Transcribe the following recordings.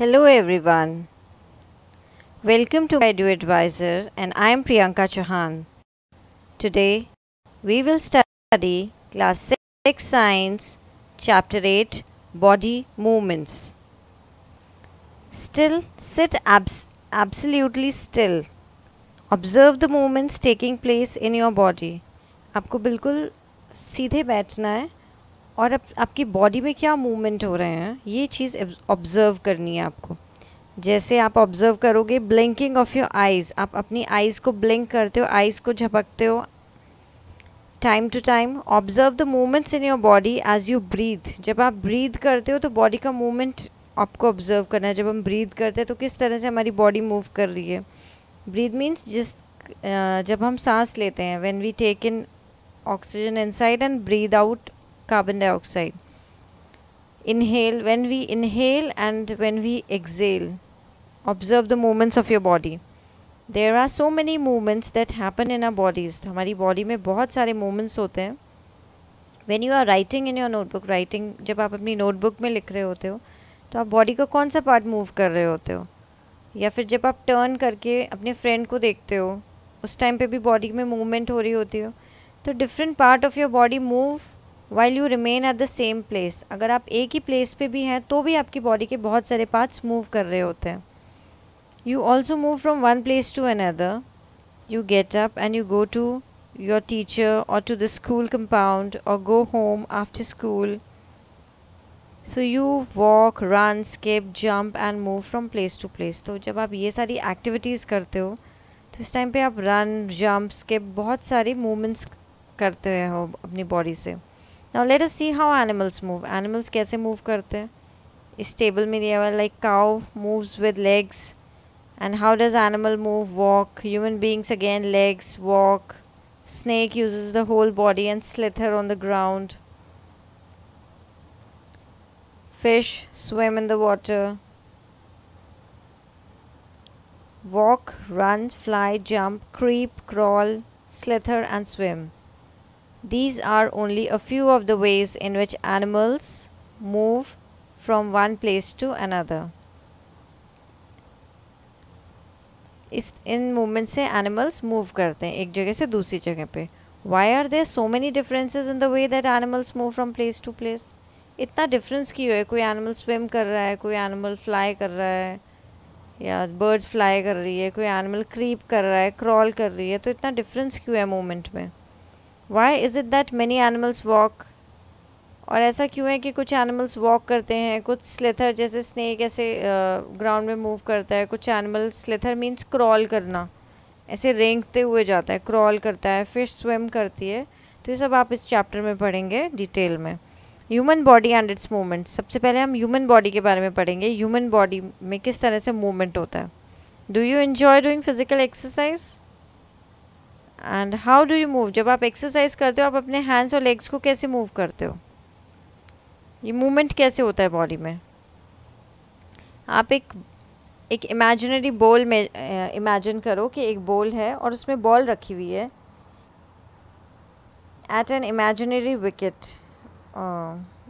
Hello everyone. Welcome to Edu Advisor and I am Priyanka Chauhan. Today we will study class 6 science chapter 8 body movements. Still sit abs absolutely still. Observe the movements taking place in your body. आपको बिल्कुल सीधे बैठना है और अब आपकी body में क्या मूवमेंट हो रहे हैं ये चीज़ ऑब्ज़र्व करनी है आपको जैसे आप ऑब्ज़र्व करोगे ब्लिंकिंग ऑफ योर आइज़ आप अपनी आइज़ को ब्लिंक करते हो आइज़ को झपकते हो time to time observe the movements in your body as you breathe जब आप ब्रीथ करते हो तो बॉडी का मूवमेंट आपको ऑब्ज़र्व करना है जब हम ब्रीथ करते हैं तो किस तरह से हमारी बॉडी मूव कर रही है ब्रीथ मीन्स जिस जब हम सांस लेते हैं when we take in oxygen inside and breathe out carbon dioxide inhale when we inhale and when we exhale observe the movements of your body there are so many movements that happen in our bodies हमारी body में बहुत सारे movements होते हैं when you are writing in your notebook writing जब आप अपनी notebook में लिख रहे होते हो तो आप बॉडी का कौन सा पार्ट मूव कर रहे होते हो या फिर जब आप टर्न करके अपने फ्रेंड को देखते हो उस टाइम पे भी बॉडी में मूवमेंट हो रही होती हो तो different part of your body move while you remain at the same place अगर आप एक ही प्लेस पे भी हैं तो भी आपकी बॉडी के बहुत सारे पार्ट्स मूव कर रहे होते हैं you also move from one place to another you get up and you go to your teacher और टू द स्कूल कंपाउंड और go home after school so you walk run skip jump and move from place to place तो जब आप ये सारी activities करते हो तो इस टाइम पे आप रन जम्प स्केप बहुत सारी मूवमेंट्स करते हो अपनी बॉडी से Now let us see how animals move. Animals कैसे move करते हैं Stable में दिया हुआ है like cow moves with and how does animal move walk human beings again legs walk snake uses the whole body and slither on the ground fish swim in the water walk run fly jump creep crawl slither and swim These are only a few of the ways in which animals move from one place to another. इस इन movement से animals move करते हैं एक जगह से दूसरी जगह पे why are there so many differences in the way that animals move from place to place इतना डिफरेंस क्यों है कोई एनिमल स्विम कर रहा है कोई एनिमल फ्लाई कर रहा है या बर्ड्स फ्लाई कर रही है कोई एनिमल क्रीप कर रहा है क्रॉल कर रही है तो इतना डिफरेंस क्यों है मूवमेंट में why is it that many animals walk और ऐसा क्यों है कि कुछ एनिमल्स वॉक करते हैं कुछ स्लेथर जैसे स्नैक ऐसे ग्राउंड में मूव करता है कुछ एनिमल स्लेथर मीन्स क्रॉल करना ऐसे रेंगते हुए जाता है क्रॉल करता है फिश स्विम करती है तो ये सब आप इस चैप्टर में पढ़ेंगे डिटेल में human body and its movement सबसे पहले हम ह्यूमन बॉडी के बारे में पढ़ेंगे ह्यूमन बॉडी में किस तरह से मूवमेंट होता है do you enjoy doing physical exercise and how do you move जब आप एक्सरसाइज करते हो आप अपने हैंड्स और लेग्स को कैसे मूव करते हो ये मूवमेंट कैसे होता है बॉडी में आप एक एक इमेजिनरी बॉल में इमेजिन करो कि एक बॉल है और उसमें बॉल रखी हुई है at an imaginary wicket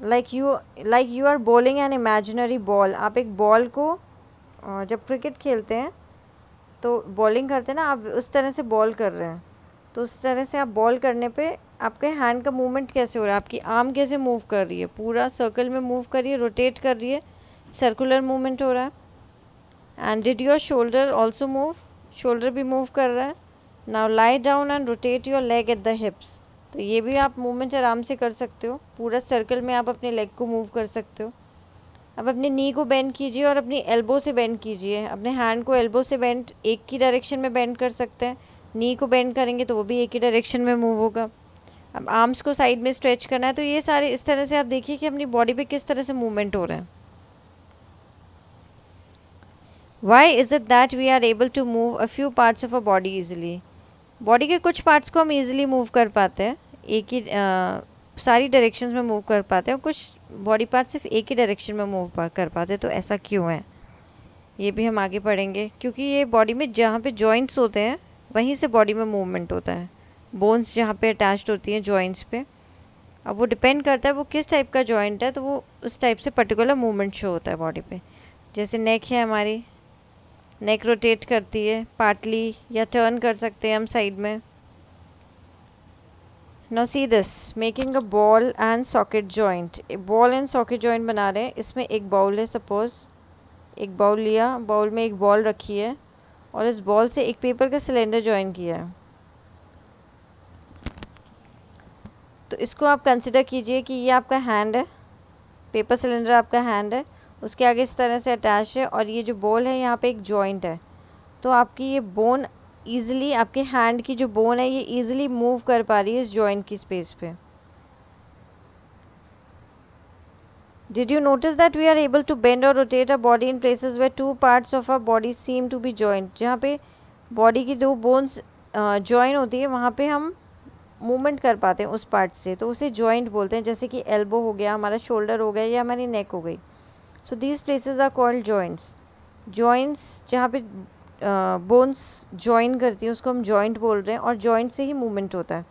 like you like you are bowling an imaginary ball आप एक बॉल को uh, जब क्रिकेट खेलते हैं तो बॉलिंग करते हैं ना आप उस तरह से बॉल कर रहे हैं तो उस तरह से आप बॉल करने पे आपके हैंड का मूवमेंट कैसे हो रहा है आपकी आर्म कैसे मूव कर रही है पूरा सर्कल में मूव कर रही है रोटेट कर रही है सर्कुलर मूवमेंट हो रहा है and did your shoulder also move shoulder भी मूव कर रहा है now lie down and rotate your leg at the hips तो ये भी आप मूवमेंट आराम से कर सकते हो पूरा सर्कल में आप अपने लेग को मूव कर सकते हो अब अपने नी को बेंड कीजिए और अपनी एल्बो से बेंड कीजिए अपने हैंड को एल्बो से बेंड एक ही डायरेक्शन में बेंड कर सकते हैं नी को बेंड करेंगे तो वो भी एक ही डायरेक्शन में मूव होगा अब आर्म्स को साइड में स्ट्रेच करना है तो ये सारे इस तरह से आप देखिए कि अपनी बॉडी पे किस तरह से मूवमेंट हो रहा है why is it that we are able to move a few parts of a body easily body के कुछ पार्ट्स को हम ईजिली मूव कर पाते हैं एक ही आ, सारी डायरेक्शन में मूव कर पाते हैं और कुछ बॉडी पार्ट सिर्फ एक ही डायरेक्शन में मूव कर पाते हैं तो ऐसा क्यों है ये भी हम आगे पढ़ेंगे क्योंकि ये बॉडी में जहाँ पे जॉइंट्स होते हैं वहीं से बॉडी में मूवमेंट होता है बोन्स जहाँ पे अटैच्ड होती हैं जॉइंट्स पे अब वो डिपेंड करता है वो किस टाइप का जॉइंट है तो वो उस टाइप से पर्टिकुलर मूवमेंट शो होता है बॉडी पे जैसे नेक है हमारी नेक रोटेट करती है पार्टली या टर्न कर सकते हैं हम साइड में now see this making a ball and socket joint ball and socket joint बना रहे हैं इसमें एक बाउल है सपोज़ एक बाउल लिया बाउल में एक बॉल रखी है और इस बॉल से एक पेपर का सिलेंडर ज्वाइन किया है तो इसको आप कंसिडर कीजिए कि ये आपका हैंड है पेपर सिलेंडर आपका हैंड है उसके आगे इस तरह से अटैच है और ये जो बॉल है यहाँ पे एक जॉइंट है तो आपकी ये बोन ईज़िली आपके हैंड की जो बोन है ये ईज़िली मूव कर पा रही है इस जॉइंट की स्पेस पे Did you notice that we are able to bend or rotate our body in places where two parts of our body seem to be joined? जहाँ पे बॉडी की दो बोन्स जॉइन होती है वहाँ pe हम मूवमेंट कर पाते हैं उस पार्ट से तो उसे जॉइंट बोलते हैं जैसे कि एल्बो हो गया हमारा शोल्डर हो गया या हमारी नेक हो गई so these places are called joints joints जहाँ pe बोन्स uh, ज्वाइन करती हैं उसको हम जॉइंट बोल रहे हैं और जॉइंट से ही मूवमेंट होता है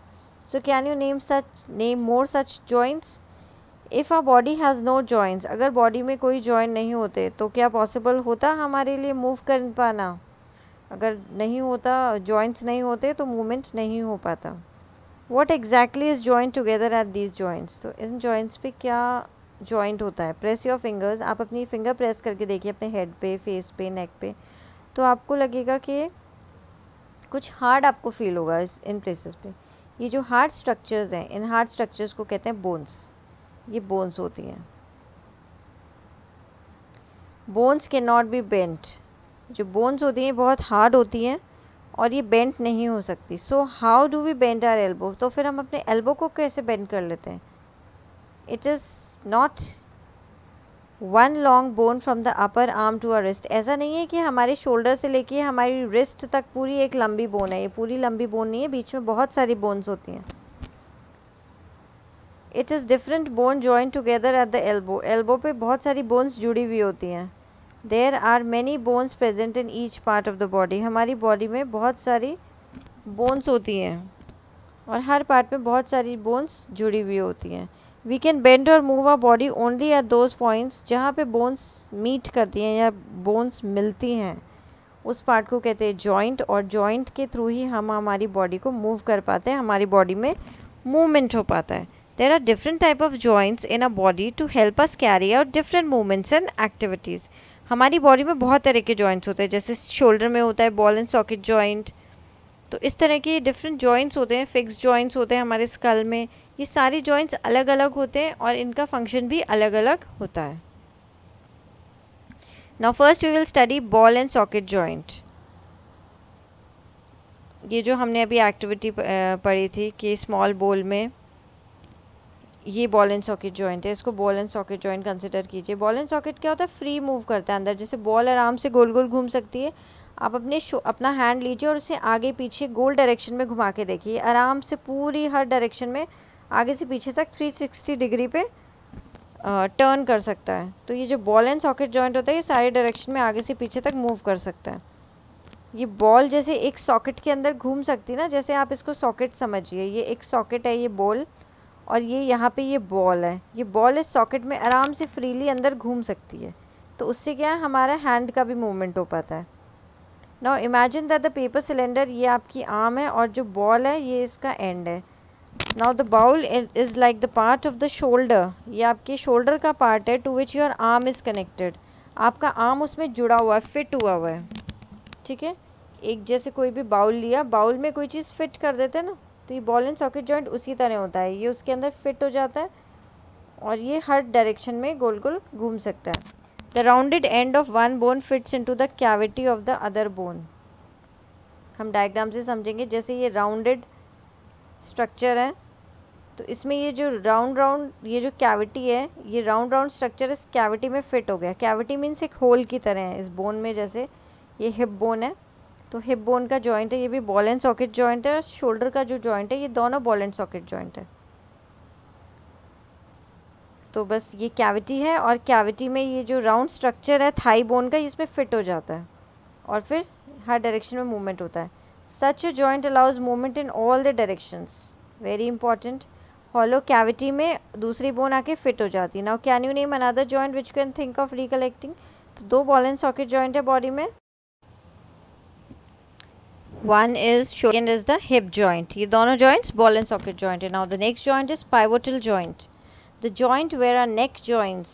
so can you name such name more such joints if our body has no joints अगर बॉडी में कोई जॉइंट नहीं होते तो क्या पॉसिबल होता हमारे लिए मूव कर पाना अगर नहीं होता जॉइंट्स नहीं होते तो मूवमेंट नहीं हो पाता what exactly is joint together at these joints तो इन जॉइंट्स पे क्या जॉइंट होता है प्रेस योर फिंगर्स आप अपनी फिंगर प्रेस करके देखिए अपने हेड पे फेस पे नेक पे तो आपको लगेगा कि कुछ हार्ड आपको फील होगा इस इन प्लेसेस पे ये जो हार्ड स्ट्रक्चर्स हैं इन हार्ड स्ट्रक्चर्स को कहते हैं बोन्स ये बोन्स होती हैं bones can not be bent जो बोन्स होती हैं बहुत हार्ड होती हैं और ये बेंट नहीं हो सकती so how do we bend our elbow तो फिर हम अपने एल्बो को कैसे बेंड कर लेते हैं it is not one long bone from the upper arm to our wrist ऐसा नहीं है कि हमारे शोल्डर से लेके हमारी रिस्ट तक पूरी एक लंबी बोन है ये पूरी लंबी बोन नहीं है बीच में बहुत सारी बोन्स होती हैं it is different bone join together at the elbow elbow पे बहुत सारी बोन्स जुड़ी हुई होती हैं there are many bones present in each part of the body हमारी बॉडी में बहुत सारी बोन्स होती हैं और हर पार्ट में बहुत सारी बोन्स जुड़ी हुई होती हैं वी कैन बेंड और move our body only at those points जहाँ पे बोन्स मीट करती हैं या बोन्स मिलती हैं उस पार्ट को कहते हैं जॉइंट और जॉइंट के थ्रू ही हम हमारी बॉडी को मूव कर पाते हैं हमारी बॉडी में मूवमेंट हो पाता है There are different type of joints in a body to help us carry out different movements and activities. हमारी बॉडी में बहुत तरह के जॉइंट्स होते हैं जैसे शोल्डर में होता है बॉल एंड सॉकेट जॉइंट तो इस तरह के डिफरेंट जॉइंट्स होते हैं फिक्स जॉइंट्स होते हैं हमारे स्कल में ये सारे जॉइंट्स अलग अलग होते हैं और इनका फंक्शन भी अलग अलग होता है now first we will study ball and socket joint ये जो हमने अभी एक्टिविटी पढ़ी थी कि स्मॉल बॉल में ये बॉल एंड सॉकेट जॉइंट है इसको ball and socket joint consider कीजिए बॉल एंड सॉकेट क्या होता है फ्री मूव करता है अंदर जैसे बॉल आराम से गोल गोल घूम सकती है आप अपने अपना हैंड लीजिए और उसे आगे पीछे गोल डायरेक्शन में घुमा के देखिए आराम से पूरी हर डायरेक्शन में आगे से पीछे तक 360 डिग्री पे टर्न कर सकता है तो ये जो बॉल एंड सॉकेट जॉइंट होता है ये सारे डायरेक्शन में आगे से पीछे तक मूव कर सकता है ये बॉल जैसे एक सॉकेट के अंदर घूम सकती है ना जैसे आप इसको सॉकेट समझिए ये एक सॉकेट है ये बॉल और ये यहाँ पे ये बॉल है ये बॉल इस सॉकेट में आराम से फ्रीली अंदर घूम सकती है तो उससे क्या है हमारा हैंड का भी मूवमेंट हो पाता है now imagine that the paper cylinder ये आपकी आम है और जो बॉल है ये इसका एंड है now the bowl is like the part of the shoulder ये आपके शोल्डर का पार्ट है to which your arm is connected आपका आर्म उसमें जुड़ा हुआ है फिट हुआ हुआ है ठीक है एक जैसे कोई भी बाउल लिया बाउल में कोई चीज़ फिट कर देते हैं ना तो ये बॉल एंड सॉकेट जॉइंट उसी तरह होता है ये उसके अंदर फिट हो जाता है और ये हर डायरेक्शन में गोल गोल घूम सकता है the rounded end of one bone fits into the cavity of the other bone हम डायग्राम से समझेंगे जैसे ये राउंडेड स्ट्रक्चर है तो इसमें ये जो राउंड राउंड ये जो कैविटी है ये राउंड राउंड स्ट्रक्चर इस कैविटी में फिट हो गया कैविटी मीन्स एक होल की तरह है इस बोन में जैसे ये हिप बोन है तो हिप बोन का जॉइंट है ये भी बॉल एंड सॉकेट जॉइंट है शोल्डर का जो जॉइंट है ये दोनों बॉल एंड सॉकेट जॉइंट है तो बस ये कैविटी है और कैविटी में ये जो राउंड स्ट्रक्चर है थाई बोन का इसमें फिट हो जाता है और फिर हर डायरेक्शन में मूवमेंट होता है such joint allows movement in all the directions very important hollow cavity में दूसरी बोन आके फिट हो जाती है now can you name another joint which can think of recollecting तो दो बॉल एंड सॉकेट जॉइंट है बॉडी में one is second is the hip joint ye dono joints ball and socket joint and now the next joint is pivotal joint the joint where our neck joints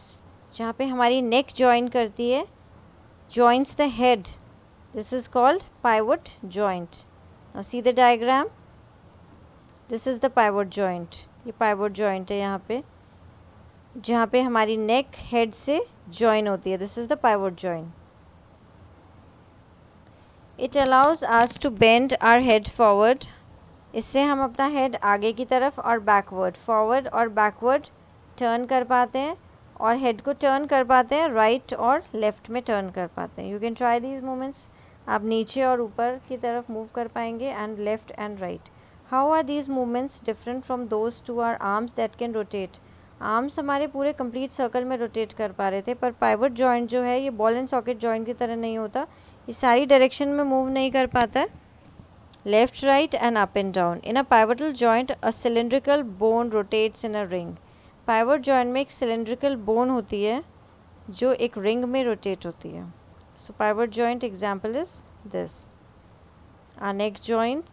जहाँ पे हमारी नेक join करती है joins the head this is called pivot joint now see the diagram this is the pivot joint ये pivot joint है यहाँ पे जहाँ पे हमारी neck head से join होती है this is the pivot joint it allows us to bend our head forward इससे हम अपना हेड आगे की तरफ और बैकवर्ड फॉरवर्ड और बैकवर्ड टर्न कर पाते हैं और हेड को टर्न कर पाते हैं राइट right और लेफ़्ट में टर्न कर पाते हैं you can try these moments आप नीचे और ऊपर की तरफ मूव कर पाएंगे and left and right how are these moments different from those to our arms that can rotate arms हमारे पूरे कंप्लीट सर्कल में रोटेट कर पा रहे थे पर प्राइवेट जॉइंट जो है ये बॉल एंड सॉकेट जॉइंट की तरह नहीं होता ये सारी डायरेक्शन में मूव नहीं कर पाता है left right and up and down in a pivotal joint a cylindrical bone rotates in a ring pivot joint में एक सिलेंड्रिकल बोन होती है जो एक रिंग में रोटेट होती है so pivot joint example is this our neck joint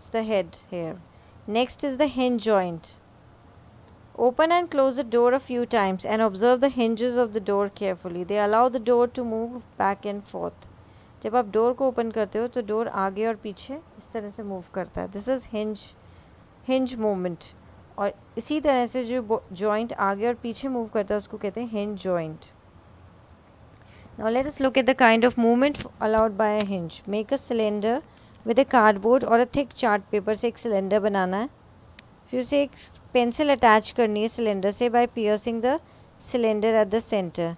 is the head here next is the hinge joint open and close the door a few times and observe the hinges of the door carefully they allow the door to move back and forth जब आप door को open करते हो तो door आगे और पीछे इस तरह से मूव करता है this is hinge hinge moment और इसी तरह से जो जॉइंट आगे और पीछे मूव करता है उसको कहते हैं hinge joint now let us look at the kind of movement allowed by a hinge make a cylinder with a cardboard और अ थिक चार्ट पेपर से एक सिलेंडर बनाना है फिर उसे एक पेंसिल अटैच करनी है सिलेंडर से by piercing the cylinder at the centre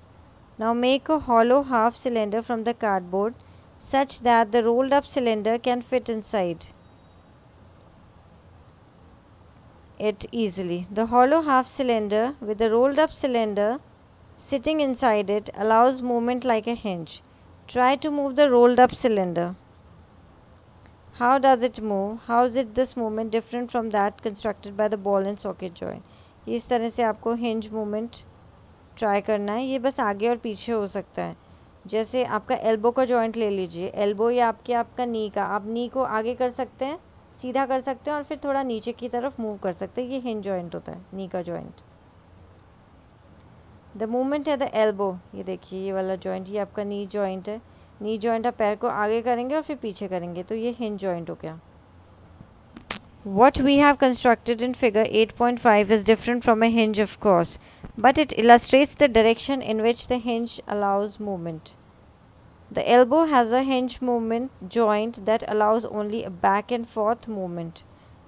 now make a hollow half cylinder from the cardboard such that the rolled up cylinder can fit inside it easily. The hollow half cylinder with the rolled up cylinder sitting inside it allows movement like a hinge. Try to move the rolled up cylinder. How does it move? How is it this movement different from that constructed by the ball and socket joint? इस तरह से आपको hinge movement try करना है ये बस आगे और पीछे हो सकता है जैसे आपका एल्बो का जॉइंट ले लीजिए एल्बो या आपके आपका नी का आप नी को आगे कर सकते हैं सीधा कर सकते हैं और फिर थोड़ा नीचे की तरफ मूव कर सकते हैं ये हिंज जॉइंट होता है नी का जॉइंट द मूवमेंट है द एल्बो ये देखिए ये वाला जॉइंट ये आपका नी जॉइंट है नी जॉइंट आप पैर को आगे करेंगे और फिर पीछे करेंगे तो ये हिंज जॉइंट हो गया What we have constructed in figure 8.5 is different from a hinge of course, but it illustrates the direction in which the hinge allows movement. The elbow has a hinge movement joint that allows only a back and forth movement.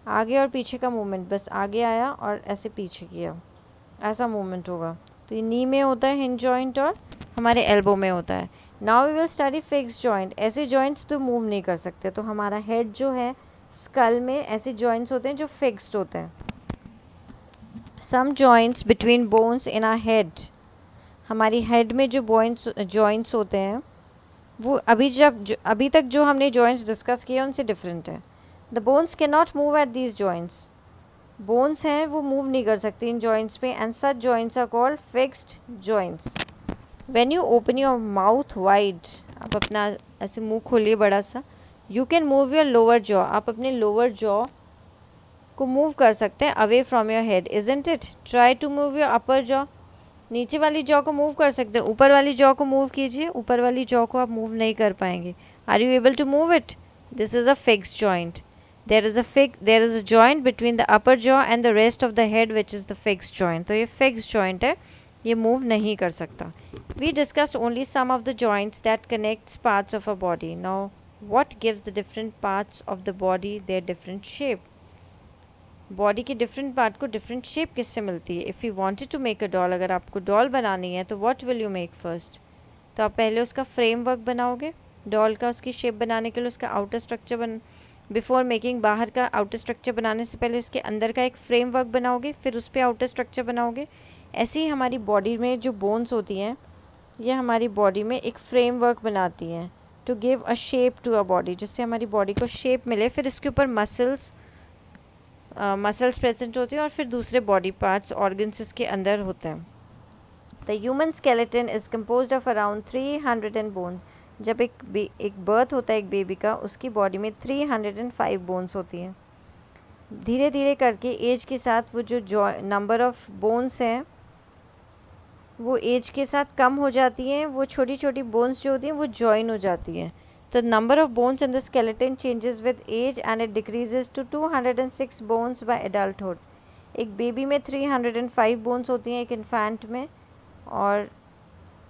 aage aur piche ka movement bas aage aaya aur aise piche kiya aisa movement hoga to ye knee mein hota hai hinge joint aur hamare elbow mein hota hai now we will study fixed joint aise joints to move nahi kar sakte to hamara head jo hai skull में ऐसे joints होते हैं जो fixed होते हैं some joints between bones in our head हमारी head में जो बोन्स जॉइंट्स होते हैं वो अभी जब अभी तक जो हमने जॉइंट्स डिस्कस किए उनसे डिफरेंट है the bones can not move at these joints bones हैं वो मूव नहीं कर सकती इन जॉइंट्स पे and such joints are called fixed joints when you open your mouth wide आप अपना ऐसे मुंह खोलिए बड़ा सा you can move your lower jaw आप अपने लोअर जॉ को मूव कर सकते हैं away from your head isn't it try to move your upper jaw नीचे वाली जॉ को मूव कर सकते हैं ऊपर वाली जॉ को मूव कीजिए ऊपर वाली जॉ को आप मूव नहीं कर पाएंगे are you able to move it this is a fix joint there is a fix there is a joint between the upper jaw and the rest of the head which is the fix joint तो ये fix joint है ये move नहीं कर सकता we discussed only some of the joints that connects parts of a body now what gives the different parts of the body their different shape body के different part को different shape किससे मिलती है if you wanted to make a doll अगर आपको doll बनानी है तो what will you make first तो आप पहले उसका फ्रेम वर्क बनाओगे डॉल का उसकी शेप बनाने के लिए उसका आउटर स्ट्रक्चर बन बिफोर मेकिंग बाहर का आउटर स्ट्रक्चर बनाने से पहले उसके अंदर का एक फ्रेम वर्क बनाओगे फिर उस पर आउटर स्ट्रक्चर बनाओगे ऐसे ही हमारी बॉडी में जो बोन्स होती हैं ये हमारी बॉडी में एक फ्रेम वर्क बनाती हैं to give a shape to a body जिससे हमारी बॉडी को शेप मिले फिर इसके ऊपर मसल्स मसल्स प्रेजेंट होते हैं और फिर दूसरे बॉडी पार्ट्स ऑर्गन्स के अंदर होते हैं the human skeleton is compose of around three hundred and bones जब एक एक बर्थ होता है एक बेबी का उसकी बॉडी में three hundred and five bones होती हैं धीरे धीरे करके एज के साथ वो जो जॉ नंबर ऑफ़ बोन्स हैं वो एज के साथ कम हो जाती हैं वो छोटी छोटी बोन्स जो होती हैं वो जॉइन हो जाती हैं तो number of bones number the bones changes with age and it decreases to two hundred and six bones by adulthood. एक बेबी में three hundred and five bones होती हैं एक इन्फेंट में और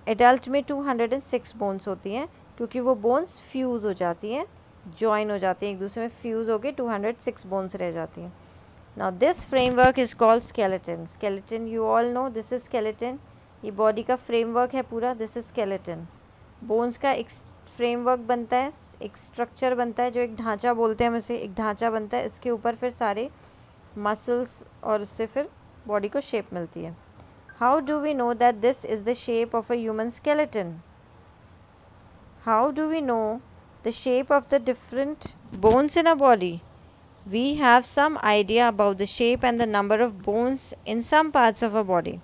एडल्ट में two hundred and six bones होती हैं क्योंकि वो बोन्स फ्यूज़ हो जाती हैं जॉइन हो जाती हैं एक दूसरे में fuse two hundred six bones रह जाती हैं now this framework is called skeleton skeleton you all know this is skeleton ये बॉडी का फ्रेमवर्क है पूरा दिस इज स्केलेटन बोन्स का एक फ्रेमवर्क बनता है एक स्ट्रक्चर बनता है जो एक ढांचा बोलते हैं हम इसे एक ढांचा बनता है इसके ऊपर फिर सारे मसल्स और उससे फिर बॉडी को शेप मिलती है how do we know that this is the shape of a human skeleton how do we know the shape of the different bones in a body we have some idea about the shape and the number of bones in some parts of a body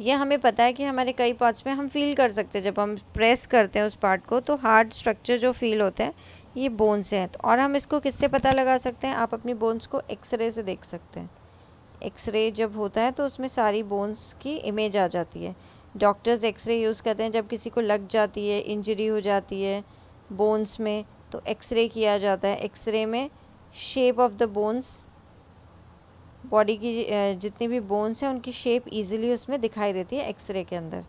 ये हमें पता है कि हमारे कई parts में हम feel कर सकते हैं जब हम प्रेस करते हैं उस पार्ट को तो हार्ड स्ट्रक्चर जो फील होता है ये बोन्स हैं है तो और हम इसको किससे पता लगा सकते हैं आप अपनी बोन्स को एक्सरे से देख सकते हैं एक्सरे जब होता है तो उसमें सारी बोन्स की इमेज आ जाती है डॉक्टर्स एक्सरे यूज़ करते हैं जब किसी को लग जाती है इंजरी हो जाती है बोन्स में तो एक्सरे किया जाता है एक्सरे में shape of the bones body की जितनी भी बोन्स हैं उनकी शेप इजीली उसमें दिखाई देती है एक्सरे के अंदर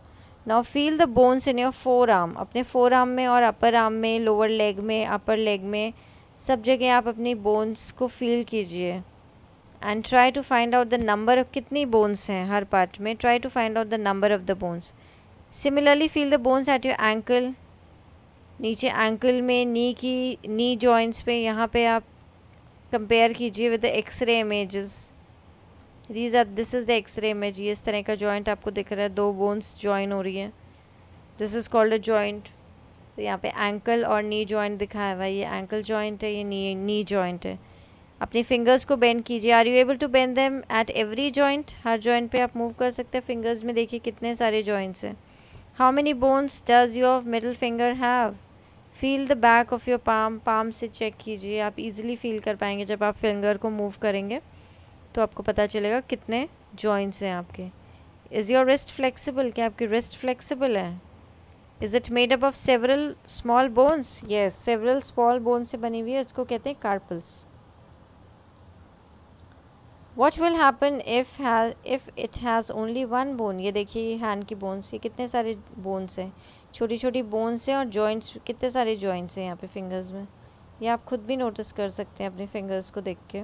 now feel the bones in your forearm अपने फोर आर्म में और अपर आर्म में लोअर लेग में अपर लेग में सब जगह आप अपनी बोन्स को फील कीजिए and try to find out the number of कितनी बोन्स हैं हर पार्ट में try to find out the number of the bones similarly feel the bones at your ankle नीचे एंकल में नी की नी जॉइंट्स पे यहाँ पे आप कंपेयर कीजिए with the x-ray images these are this is the x-ray image ये इस तरह का जॉइंट आपको दिख रहा है दो बोन्स जॉइन हो रही है this is called a joint तो यहाँ पे एंकल और नी जॉइंट दिखाया हुआ है ये एंकल जॉइंट है ये नी नी जॉइंट है अपनी फिंगर्स को बेंड कीजिए are you able to bend them at every joint हर जॉइंट पे आप मूव कर सकते हैं फिंगर्स में देखिए कितने सारे जॉइंट्स हैं how many bones does your middle finger have feel the back of your palm palm से चेक कीजिए आप इजीली फील कर पाएंगे जब आप फिंगर को मूव करेंगे तो आपको पता चलेगा कितने जॉइंट्स हैं आपके इज़ योर रिस्ट फ्लेक्सिबल क्या आपकी रिस्ट फ्लेक्सिबल है is it made up of several small bones yes several small bone से बनी हुई है इसको कहते हैं carpals what will happen if if it has only one bone ये देखिए हैंड की बोन्स ये कितने सारे बोन्स हैं छोटी छोटी बोन्स हैं और जॉइंट्स कितने सारे जॉइंट्स हैं यहाँ पे फिंगर्स में ये आप खुद भी नोटिस कर सकते हैं अपने फिंगर्स को देख के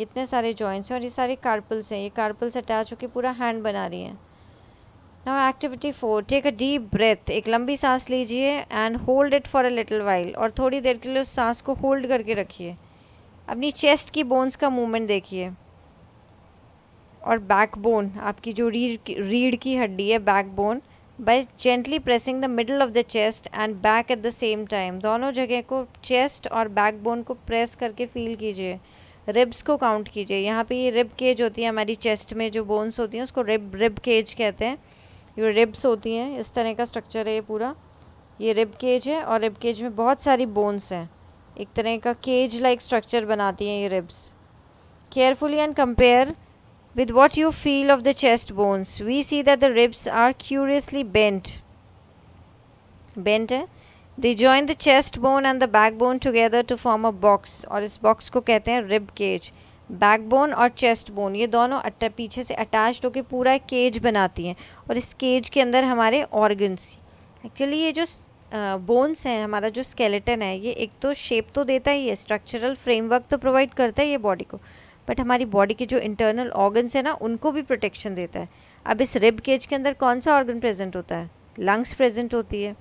इतने सारे जॉइंट्स हैं और ये सारे कार्पल्स हैं ये कार्पल्स अटैच होकर पूरा हैंड बना रही हैं now activity four take a deep breath एक लंबी सांस लीजिए and hold it for a little while और थोड़ी देर के लिए उस सांस को होल्ड करके रखिए अपनी चेस्ट की बोन्स का मूवमेंट देखिए और बैक बोन आपकी जो रीढ़ की रीढ़ की हड्डी है back bone by gently pressing the middle of the chest and back at the same time दोनों जगह को चेस्ट और बैक बोन को प्रेस करके फील कीजिए रिब्स को काउंट कीजिए यहाँ पे ये रिब केज होती है हमारी चेस्ट में जो बोन्स होती हैं उसको रिब रिब केज कहते हैं ये रिब्स होती हैं इस तरह का स्ट्रक्चर है ये पूरा ये रिब केज है और रिब केज में बहुत सारी बोन्स हैं एक तरह का केज लाइक स्ट्रक्चर बनाती हैं ये ribs carefully and compare with what you feel of the chest bones we see that the ribs are curiously bent bent है they join the chest bone and the back bone together to form a box और इस box को कहते हैं rib cage back bone और chest bone ये दोनों अट्टा पीछे से अटैच्ड होकर पूरा केज बनाती हैं और इस केज के अंदर हमारे ऑर्गन्स एक्चुअली ये जो बोन्स हैं हमारा जो स्केलेटन है ये एक तो शेप तो देता ही है स्ट्रक्चरल फ्रेमवर्क तो प्रोवाइड करता है ये बॉडी को बट हमारी बॉडी के जो इंटरनल ऑर्गन्स हैं ना उनको भी प्रोटेक्शन देता है अब इस रिब केज के अंदर कौन सा ऑर्गन प्रेजेंट होता है लंग्स प्रेजेंट होती है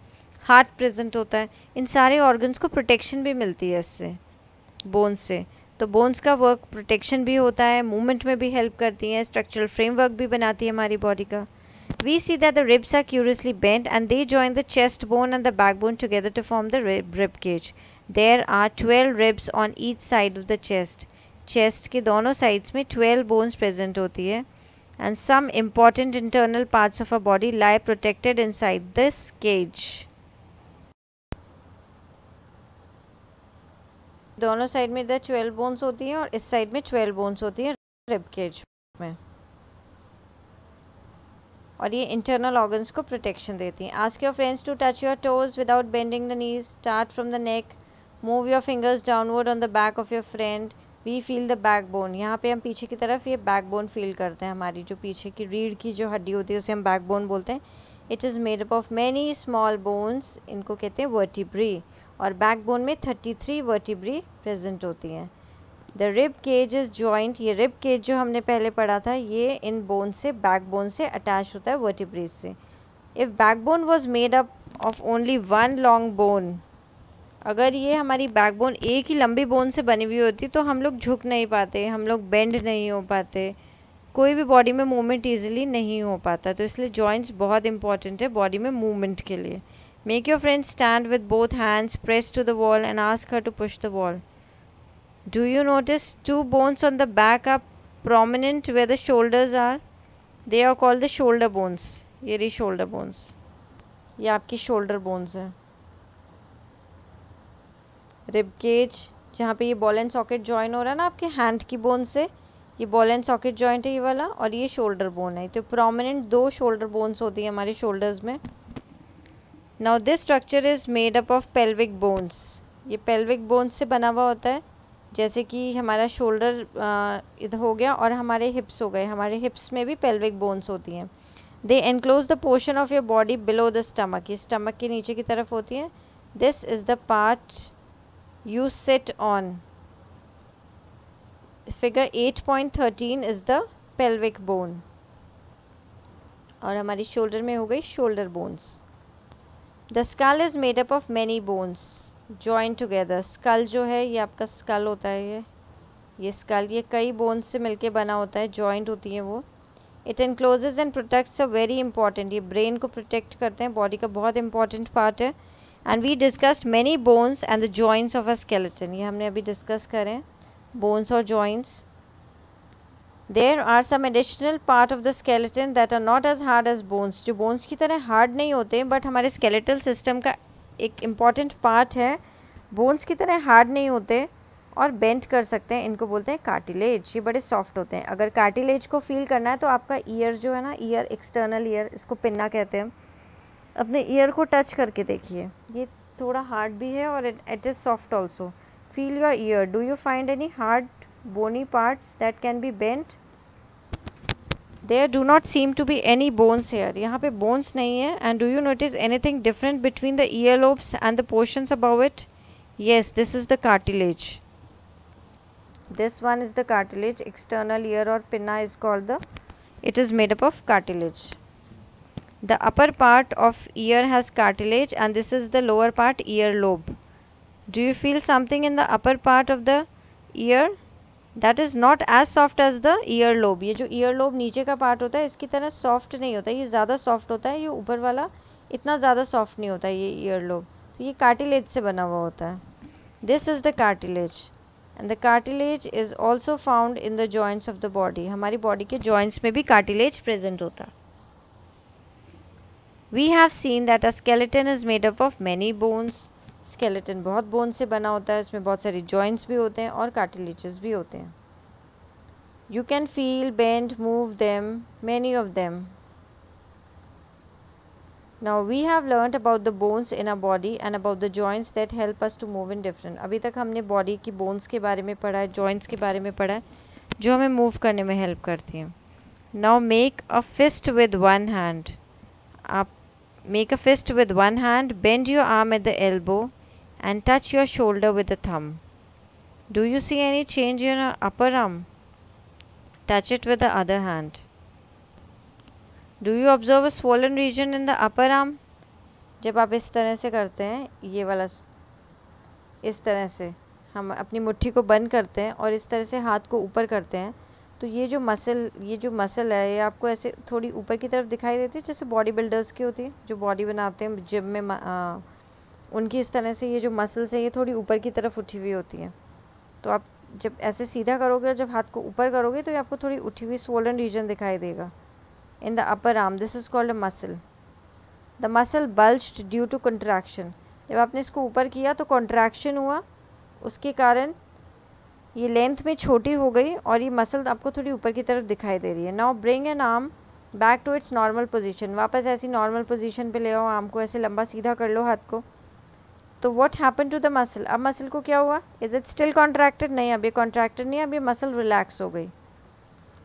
हार्ट प्रेजेंट होता है इन सारे ऑर्गन्स को प्रोटेक्शन भी मिलती है इससे बोन्स से तो बोन्स का वर्क प्रोटेक्शन भी होता है मूवमेंट में भी हेल्प करती हैं स्ट्रक्चरल फ्रेमवर्क भी बनाती है हमारी बॉडी का we see that the ribs are curiously bend and they join the chest bone and the back bone together to form the rib rib cage there are twelve ribs on each side of the chest chest के दोनों sides में twelve bones present होती है and some important internal parts of a body lie protected inside this cage दोनों side में इधर twelve bones होती हैं और इस साइड में ट्वेल्व बोन्स होती हैं रिब केज में और ये इंटरनल ऑर्गन्स को प्रोटेक्शन देती हैं ask your friends to touch your toes without bending the knees start from the neck move your fingers downward on the back of your friend we feel the back bone यहाँ पर हम पीछे की तरफ ये back bone feel करते हैं हमारी जो पीछे की रीढ़ की जो हड्डी होती है उसे हम बैक बोन बोलते हैं it is made up of many small bones इनको कहते हैं वर्टिब्री और बैकबोन में 33 वर्टिब्री प्रेजेंट होती हैं the rib cage is joint ये रिब केज जो हमने पहले पढ़ा था ये इन बोन से बैकबोन से अटैच होता है वर्टिब्रीज से if backbone was made up of only one long bone अगर ये हमारी बैकबोन एक ही लंबी बोन से बनी हुई होती तो हम लोग झुक नहीं पाते हम लोग बेंड नहीं हो पाते कोई भी बॉडी में मूवमेंट ईजिली नहीं हो पाता तो इसलिए जॉइंट्स बहुत इंपॉर्टेंट है बॉडी में मूवमेंट के लिए Make your friend stand with both hands pressed to the wall and ask her to push the wall. Do you notice two bones on the back are prominent where the shoulders are? They are called the shoulder bones. ये रही shoulder bones. ये आपकी shoulder bones हैं. Rib cage जहाँ पे ये ball and socket join हो रहा है ना आपके हैंड की बोन से ये बॉल एंड सॉकेट जॉइंट है ये वाला और ये शोल्डर बोन है तो प्रोमिनेंट दो शोल्डर बोन्स होती है हमारे शोल्डर्स में now this structure is made up of pelvic bones ये पेल्विक बोन्स से बना हुआ होता है जैसे कि हमारा शोल्डर इधर हो गया और हमारे हिप्स हो गए हमारे हिप्स में भी पेल्विक बोन्स होती हैं they enclose the portion of your body below the stomach ये स्टमक के नीचे की तरफ होती है this is the part you sit on figure eight point thirteen is the pelvic bone और हमारी शोल्डर में हो गई shoulder bones the skull is made up of many bones join together skull जो है ये आपका स्कल होता है ये ये स्कल ये कई बोन्स से मिलके बना होता है जॉइंट होती है वो it encloses and protects a very important ये ब्रेन को प्रोटेक्ट करते हैं बॉडी का बहुत इंपॉर्टेंट पार्ट है and we discussed many bones and the joints of a skeleton ये हमने अभी डिस्कस करें बोन्स और joints there are some additional part of the skeleton that are not as hard as bones जो bones की तरह hard नहीं होते बट हमारे स्केलेटल सिस्टम का एक इम्पॉर्टेंट पार्ट है बोन्स की तरह हार्ड नहीं होते और बेंट कर सकते हैं इनको बोलते हैं कार्टिलेज ये बड़े सॉफ्ट होते हैं अगर कार्टिलेज को फील करना है तो आपका ईयर जो है ना ईयर एक्सटर्नल ईयर इसको पिन्ना कहते हैं अपने ईयर को टच करके देखिए ये थोड़ा हार्ड भी है और it is soft also feel your ear do you find any hard bony parts that can be bent there do not seem to be any bones here यहाँ पे bones नहीं है and do you notice anything different between the earlobes and the portions above it yes this is the cartilage this one is the cartilage external ear or pinna is called the it is made up of cartilage the upper part of ear has cartilage and this is the lower part ear lobe do you feel something in the upper part of the ear that is not as soft as the ear lobe ये जो ear lobe नीचे का part होता है इसकी तरह soft नहीं होता ये ज़्यादा सॉफ्ट होता है ये ऊपर वाला इतना ज़्यादा सॉफ्ट नहीं होता ये ईयर लोब तो ये कार्टिलेज से बना हुआ होता है this is the cartilage and the cartilage is also found in the joints of the body हमारी बॉडी के जॉइंट्स में भी कार्टिलेज प्रेजेंट होता है We have seen that a skeleton is made up of many bones, skeleton बहुत bone से बना होता है उसमें बहुत सारी जॉइंट्स भी होते हैं और कार्टिलेजेस भी होते हैं you can feel bend move them many of them now we have learn about the bones in a body and about the joints that help us to move in different अभी तक हमने body की bones के बारे में पढ़ा है joints के बारे में पढ़ा है जो हमें मूव करने में हेल्प करती हैं now make a fist with one hand आप Make a fist with one hand, bend your arm at the elbow, and touch your shoulder with the thumb. Do you see any change in your upper arm? Touch it with the other hand. Do you observe a swollen region in the upper arm? जब आप इस तरह से करते हैं ये वाला इस तरह से हम अपनी मुट्ठी को बंद करते हैं और इस तरह से हाथ को ऊपर करते हैं तो ये जो मसल ये जो मसल है ये आपको ऐसे थोड़ी ऊपर की तरफ दिखाई देती है जैसे बॉडी बिल्डर्स की होती है जो बॉडी बनाते हैं जिम में आ, उनकी इस तरह से ये जो मसल्स हैं ये थोड़ी ऊपर की तरफ उठी हुई होती है तो आप जब ऐसे सीधा करोगे और जब हाथ को ऊपर करोगे तो ये आपको थोड़ी उठी हुई सोलन रीजन दिखाई देगा in the upper arm this is called a muscle the muscle bulge due to contraction जब आपने इसको ऊपर किया तो कॉन्ट्रैक्शन हुआ उसके कारण ये लेंथ में छोटी हो गई और ये मसल आपको थोड़ी ऊपर की तरफ दिखाई दे रही है now bring an arm back to its normal position वापस ऐसी नॉर्मल पोजीशन पे ले आओ आर्म को ऐसे लंबा सीधा कर लो हाथ को तो what happen to the muscle अब मसल को क्या हुआ इज इट स्टिल कॉन्ट्रैक्टेड नहीं अभी कॉन्ट्रैक्टेड नहीं अभी मसल रिलैक्स हो गई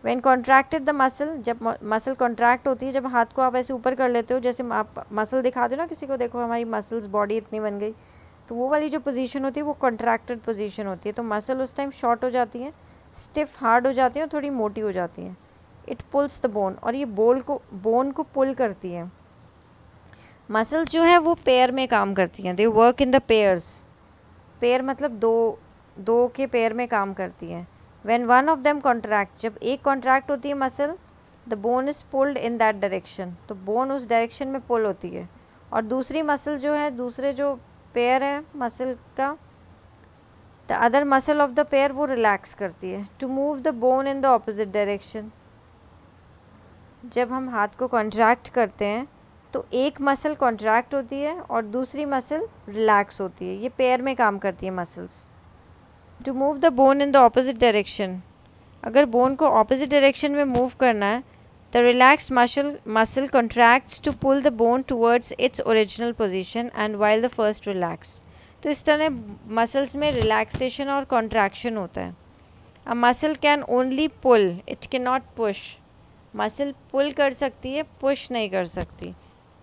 वैन कॉन्ट्रैक्टेड द मसल जब मसल कॉन्ट्रैक्ट होती है जब हाथ को आप ऐसे ऊपर कर लेते हो जैसे आप मसल दिखा दो ना किसी को देखो हमारी मसल्स बॉडी इतनी बन गई तो वो वाली जो पोजीशन होती है वो कॉन्ट्रैक्टेड पोजीशन होती है तो मसल उस टाइम शॉर्ट हो जाती है स्टिफ हार्ड हो जाती है और थोड़ी मोटी हो जाती है इट पुल्स द बोन और ये बोल को बोन को पुल करती है मसल्स जो है वो पेयर में काम करती हैं they work in the pairs pair मतलब दो दो के पेयर में काम करती हैं when one of them contract जब एक कॉन्ट्रैक्ट होती है muscle the bone is pulled in that direction तो बोन उस डायरेक्शन में पुल होती है और दूसरी मसल जो है दूसरे जो पेयर है मसल का the other muscle of the pair वो रिलैक्स करती है to move the bone in the opposite direction जब हम हाथ को कॉन्ट्रैक्ट करते हैं तो एक मसल कॉन्ट्रैक्ट होती है और दूसरी मसल रिलैक्स होती है ये पेयर में काम करती है muscles to move the bone in the opposite direction अगर बोन को ऑपोजिट डायरेक्शन में मूव करना है The relaxed muscle, muscle contracts to pull the bone towards its original position and while the first relax. तो इस तरह muscles में relaxation और कॉन्ट्रैक्शन होता है a muscle can only pull it can not push muscle pull कर सकती है पुश नहीं कर सकती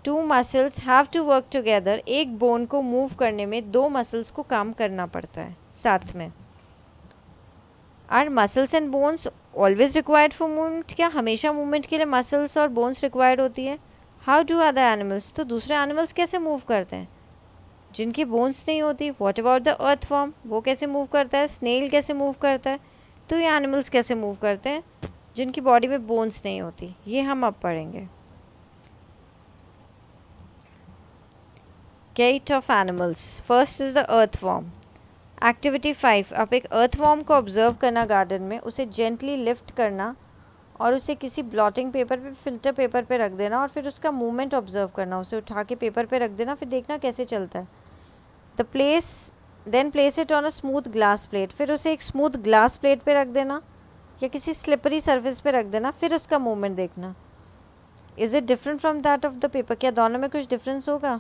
two muscles have to work together एक बोन को मूव करने में दो मसल्स को काम करना पड़ता है साथ में are muscles and bones always required for movement क्या हमेशा मूवमेंट के लिए मसल्स और बोन्स रिक्वायर्ड होती है हाउ डू अदर एनिमल्स तो दूसरे एनिमल्स कैसे मूव करते हैं जिनकी बोन्स नहीं होती what about the earth earthworm वो कैसे मूव करता है स्नेल कैसे मूव करता है तो ये एनिमल्स कैसे मूव करते हैं जिनकी बॉडी में बोन्स नहीं होती ये हम अब पढ़ेंगे of animals first is the earth earthworm activity five आप एक अर्थवॉर्म को ऑब्जर्व करना गार्डन में उसे जेंटली लिफ्ट करना और उसे किसी ब्लॉटिंग पेपर पे फिल्टर पेपर पे रख देना और फिर उसका मूवमेंट ऑब्जर्व करना उसे उठा के पेपर पे रख देना फिर देखना कैसे चलता है the place then place it on a smooth glass plate फिर उसे एक स्मूथ ग्लास प्लेट पे रख देना या किसी स्लिपरी सर्फेस पे रख देना फिर उसका मूवमेंट देखना is it different from that of the paper क्या दोनों में कुछ डिफरेंस होगा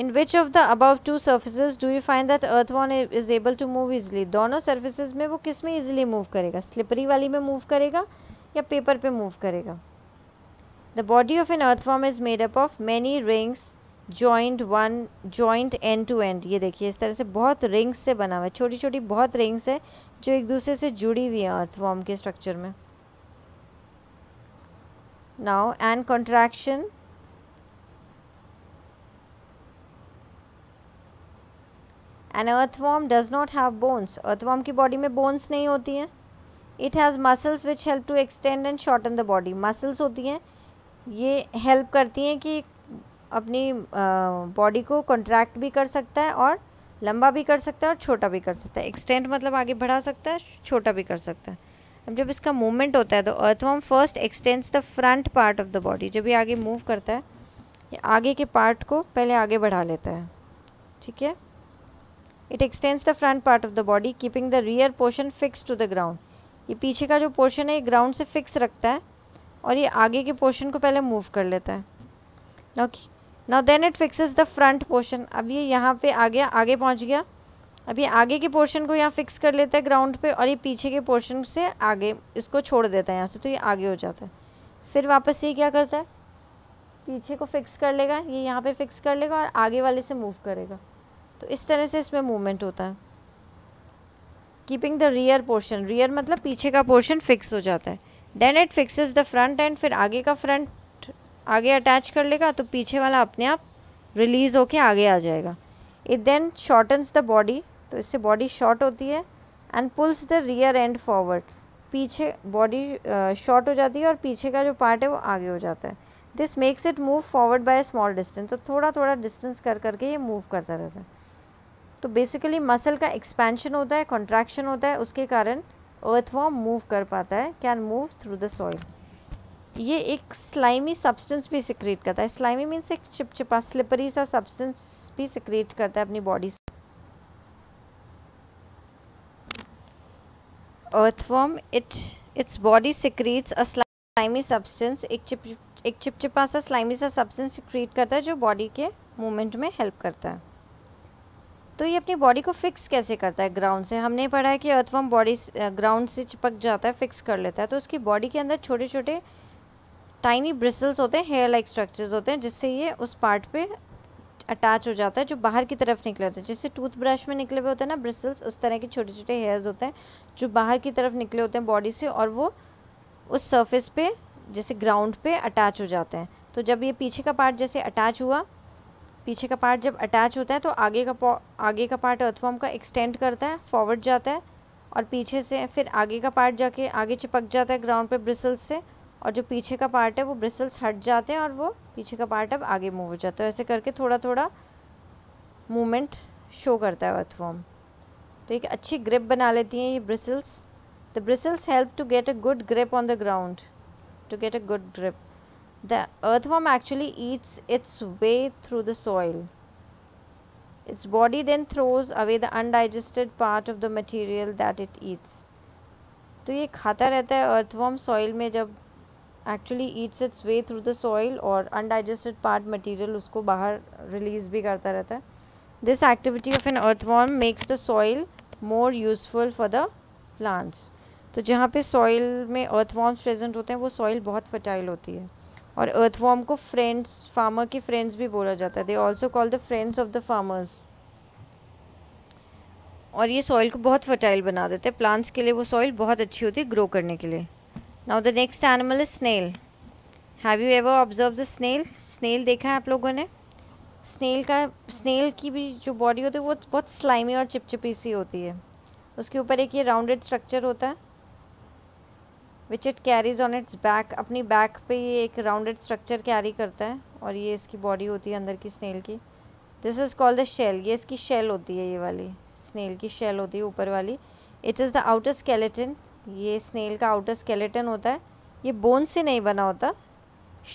in which of the above two surfaces do you find that earthworm is able to move easily दोनों सर्फिसज में वो किस में इजिली मूव करेगा स्लिपरी वाली में मूव करेगा या पेपर पे मूव करेगा the body of an earthworm is made up of many rings joint one joint end to end ये देखिए इस तरह से बहुत रिंग्स से बना हुआ है छोटी छोटी बहुत रिंग्स है जो एक दूसरे से जुड़ी हुई है अर्थ वॉर्म के स्ट्रक्चर में now and contraction an earthworm does not have bones earthworm की बॉडी में बोन्स नहीं होती हैं it has muscles which help to extend and shorten the body muscles होती हैं ये हेल्प करती हैं कि अपनी बॉडी को कॉन्ट्रैक्ट भी कर सकता है और लंबा भी कर सकता है और छोटा भी कर सकता है एक्सटेंड मतलब आगे बढ़ा सकता है छोटा भी कर सकता है अब जब इसका मूवमेंट होता है तो earthworm first extends the front part of the body जब ये आगे मूव करता है ये आगे के पार्ट को पहले आगे बढ़ा लेता है ठीक है it extends the front part of the body keeping the rear portion fix to the ground ये पीछे का जो पोर्शन है ये ग्राउंड से फिक्स रखता है और ये आगे के पोर्शन को पहले मूव कर लेता है now now then it fixes the front portion अब ये यहाँ पे आ गया आगे पहुँच गया अब ये आगे के पोर्शन को यहाँ फिक्स कर लेता है ग्राउंड पे और ये पीछे के पोर्शन से आगे इसको छोड़ देता है यहाँ से तो ये आगे हो जाता है फिर वापस ये क्या करता है पीछे को फिक्स कर लेगा ये यहाँ पे फिक्स कर लेगा और आगे वाले से मूव करेगा तो इस तरह से इसमें मूवमेंट होता है keeping the rear portion rear मतलब पीछे का पोर्शन फिक्स हो जाता है then it fixes the front end फिर आगे का फ्रंट आगे अटैच कर लेगा तो पीछे वाला अपने आप रिलीज़ होके आगे आ जाएगा it then shortens the body तो इससे बॉडी शॉर्ट होती है and pulls the rear end forward पीछे बॉडी शॉर्ट हो जाती है और पीछे का जो पार्ट है वो आगे हो जाता है this makes it move forward by small distance तो थोड़ा थोड़ा डिस्टेंस कर करके ये मूव करता रहता है तो बेसिकली मसल का एक्सपेंशन होता है कॉन्ट्रैक्शन होता है उसके कारण अर्थवॉर्म मूव कर पाता है can move through the soil ये एक स्लाइमी सब्सटेंस भी सिक्रिएट करता है स्लाइमी मीन्स एक चिपचिपा स्लिपरी सा सब्सटेंस भी सिक्रिएट करता है अपनी बॉडी से earthworm it its body secretes a slimy substance एक चिप एक चिपचिपा सा स्लाइमी सा सब्सटेंस सिक्रिएट करता है जो बॉडी के मूवमेंट में हेल्प करता है तो ये अपनी बॉडी को फिक्स कैसे करता है ग्राउंड से हमने पढ़ा है कि अर्थवम बॉडी ग्राउंड से चिपक जाता है फिक्स कर लेता है तो उसकी बॉडी के अंदर छोटे छोटे टाइनी ब्रिसल्स होते हैं हेयर लाइक स्ट्रक्चर्स होते हैं जिससे ये उस पार्ट पे अटैच हो जाता है जो बाहर की तरफ निकले होते हैं जैसे टूथब्रश में निकले हुए होते हैं ना ब्रिसल्स उस तरह के छोटे छोटे हेयर्स होते हैं जो बाहर की तरफ निकले होते हैं बॉडी से और वो उस सर्फेस पे जैसे ग्राउंड पे अटैच हो जाते हैं तो जब ये पीछे का पार्ट जैसे अटैच हुआ पीछे का पार्ट जब अटैच होता है तो आगे का आगे का पार्ट अर्थवॉर्म का एक्सटेंड करता है फॉरवर्ड जाता है और पीछे से फिर आगे का पार्ट जाके आगे चिपक जाता है ग्राउंड पे ब्रिसल्स से और जो पीछे का पार्ट है वो ब्रिसल्स हट जाते हैं और वो पीछे का पार्ट अब आगे मूव हो जाता है तो ऐसे करके थोड़ा थोड़ा मूवमेंट शो करता है अर्थवॉर्म तो एक अच्छी ग्रिप बना लेती हैं ये bristles the bristles help to get a good grip on the ground to get a good grip The earthworm actually eats its way through the soil. Its body then throws away the undigested part of the material that it eats. तो ये खाता रहता है earthworm soil में जब actually eats its way through the soil और undigested part material उसको बाहर रिलीज भी करता रहता है this activity of an earthworm makes the soil more useful for the plants तो जहाँ पे सॉइल में अर्थवॉर्म्स प्रेजेंट होते हैं वो सॉइल बहुत फर्टाइल होती है और अर्थवॉर्म को फ्रेंड्स फार्मर के फ्रेंड्स भी बोला जाता है they also call the friends of the farmers और ये सॉइल को बहुत फर्टाइल बना देते हैं प्लांट्स के लिए वो सॉइल बहुत अच्छी होती है ग्रो करने के लिए now the next animal is snail have you ever observe the snail snail देखा है आप लोगों ने स्नेल का स्नेल की भी जो बॉडी होती है वो बहुत स्लाइमी और चिपचिपी सी होती है उसके ऊपर एक ये राउंडेड स्ट्रक्चर होता है which it carries on its back अपनी बैक पे ये एक राउंडेड स्ट्रक्चर कैरी करता है और ये इसकी बॉडी होती है अंदर की स्नेल की this is called the shell ये इसकी शेल होती है ये वाली स्नेल की शेल होती है ऊपर वाली it is the outer skeleton ये स्नेल का आउटर स्केलेटन होता है ये बोन से नहीं बना होता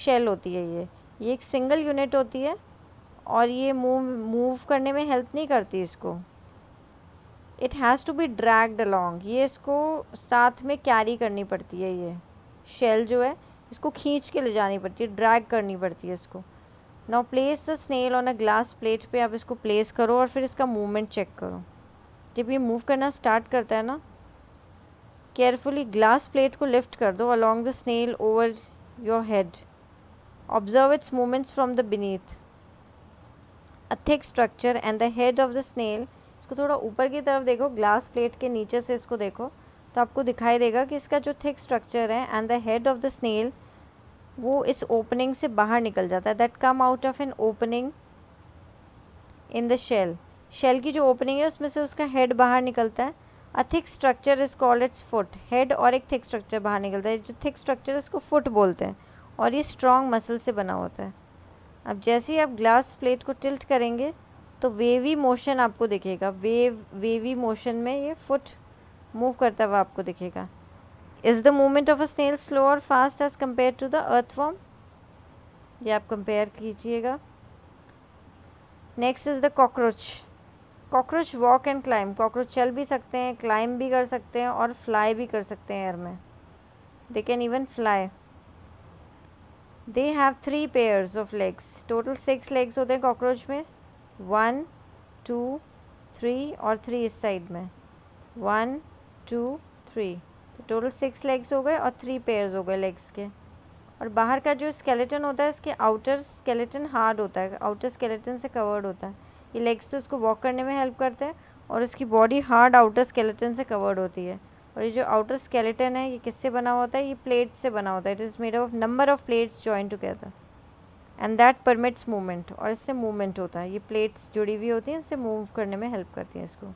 शेल होती है ये ये एक सिंगल यूनिट होती है और ये मूव मूव करने में हेल्प नहीं करती इसको it has to be dragged along ये इसको साथ में कैरी करनी पड़ती है ये शेल जो है इसको खींच के ले जानी पड़ती है ड्रैग करनी पड़ती है इसको now place the snail on a glass plate पे आप इसको प्लेस करो और फिर इसका मूवमेंट चेक करो जब ये मूव करना स्टार्ट करता है ना केयरफुली ग्लास प्लेट को लिफ्ट कर दो along the snail over your head observe its movements from the beneath a thick structure and the head of the snail इसको थोड़ा ऊपर की तरफ देखो ग्लास प्लेट के नीचे से इसको देखो तो आपको दिखाई देगा कि इसका जो थिक स्ट्रक्चर है and the head of the snail वो इस ओपनिंग से बाहर निकल जाता है that come out of an opening in the shell shell की जो ओपनिंग है उसमें से उसका हेड बाहर निकलता है a thick structure is called its foot head और एक थिक स्ट्रक्चर बाहर निकलता है जो थिक स्ट्रक्चर है इसको फुट बोलते हैं और ये स्ट्रॉन्ग मसल से बना होता है अब जैसे ही आप ग्लास प्लेट को टिल्ट करेंगे तो वेवी मोशन आपको दिखेगा वेव वेवी मोशन में ये फुट मूव करता हुआ आपको दिखेगा is the movement of a snail slow और fast as compare to the earth form ये आप कंपेयर कीजिएगा next is the cockroach cockroach walk and climb cockroach चल भी सकते हैं क्लाइम भी कर सकते हैं और फ्लाई भी कर सकते हैं एयर में they can even fly they have three pairs of legs total six legs होते हैं कॉकरोच में वन टू थ्री और थ्री इस साइड में वन टू थ्री तो टोटल सिक्स लेग्स हो गए और थ्री पेयर्स हो गए लेग्स के और बाहर का जो स्केलेटन होता है इसके आउटर स्केलेटन हार्ड होता है आउटर स्केलेटन से कवर्ड होता है ये लेग्स तो उसको वॉक करने में हेल्प करते हैं और इसकी बॉडी हार्ड आउटर स्केलेटन से कवर्ड होती है और ये जो आउटर स्केलेटन है ये किससे बना होता है ये प्लेट्स से बना होता है it is made of number of plates join together and that permits movement और इससे मूवमेंट होता है ये प्लेट्स जुड़ी हुई होती हैं इससे मूव करने में हेल्प करती हैं इसको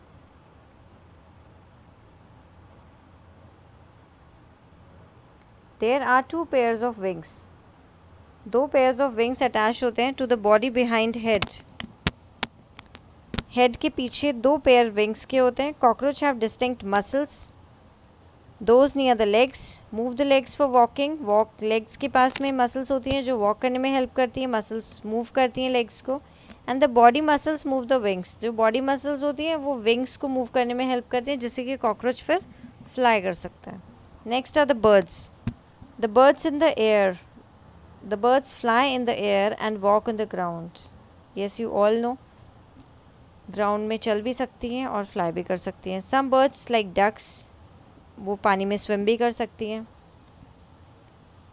there are two pairs of wings दो पेयर्स ऑफ विंग्स अटैच होते हैं to the body behind head head के पीछे दो पेयर विंग्स के होते हैं cockroach have distinct muscles those near the legs move the legs for walking walk legs के पास में मसल्स होती हैं जो वॉक करने में हेल्प करती हैं मसल्स मूव करती हैं लेग्स को and the body muscles move the wings जो बॉडी मसल्स होती हैं वो विंग्स को मूव करने में हेल्प करती हैं जिससे कि कॉकरोच फिर फ्लाई कर सकता है next are the birds the birds in the air the birds fly in the air and walk in the ground yes you all know ground में चल भी सकती हैं और फ्लाई भी कर सकती हैं सम बर्ड्स लाइक डक्स वो पानी में स्विम भी कर सकती हैं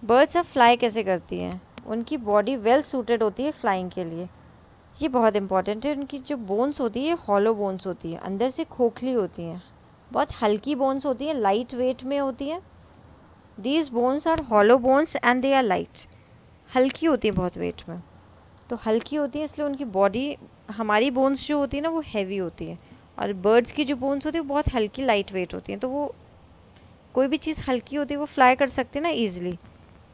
बर्ड्स अब फ्लाई कैसे करती हैं उनकी बॉडी वेल सूटेड होती है फ्लाइंग के लिए ये बहुत इंपॉर्टेंट है उनकी जो बोन्स होती है हॉलो बोन्स होती है अंदर से खोखली होती हैं बहुत हल्की बोन्स होती हैं लाइट वेट में होती हैं these bones are hollow bones and they are light हल्की होती है बहुत वेट में तो हल्की होती है इसलिए उनकी बॉडी हमारी बोन्स जो होती है ना वो हैवी होती है और बर्ड्स की जो बोन्स होती है वो बहुत हल्की लाइट वेट होती हैं तो वो कोई भी चीज़ हल्की होती है वो फ्लाई कर सकती है ना ईज़िली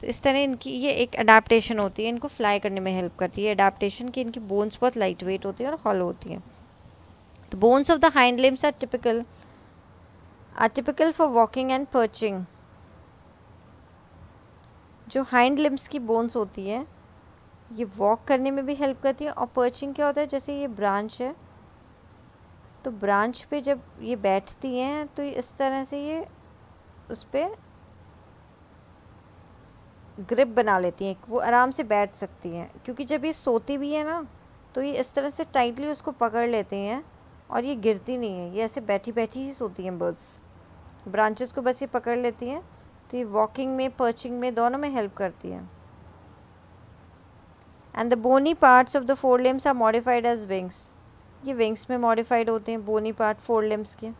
तो इस तरह इनकी ये एक अडाप्टेशन होती है इनको फ्लाई करने में हेल्प करती है अडाप्टेशन की इनकी बोन्स बहुत लाइट वेट होती है और हॉलो होती हैं तो bones of the hind limbs are typical are typical for walking and perching जो हाइंड लिम्स की बोन्स होती है ये वॉक करने में भी हेल्प करती है और पर्चिंग क्या होता है जैसे ये ब्रांच है तो ब्रांच पे जब ये बैठती हैं तो इस तरह से ये उस पर ग्रिप बना लेती हैं वो आराम से बैठ सकती हैं क्योंकि जब ये सोती भी है ना तो ये इस तरह से टाइटली उसको पकड़ लेते हैं और ये गिरती नहीं है ये ऐसे बैठी बैठी ही सोती हैं बर्ड्स ब्रांचेस को बस ये पकड़ लेती हैं तो ये वॉकिंग में पर्चिंग में दोनों में हेल्प करती हैं and the bony parts of the fore limbs are modified as wings ये विंग्स में मॉडिफाइड होते हैं बोनी पार्ट फोर लिम्स के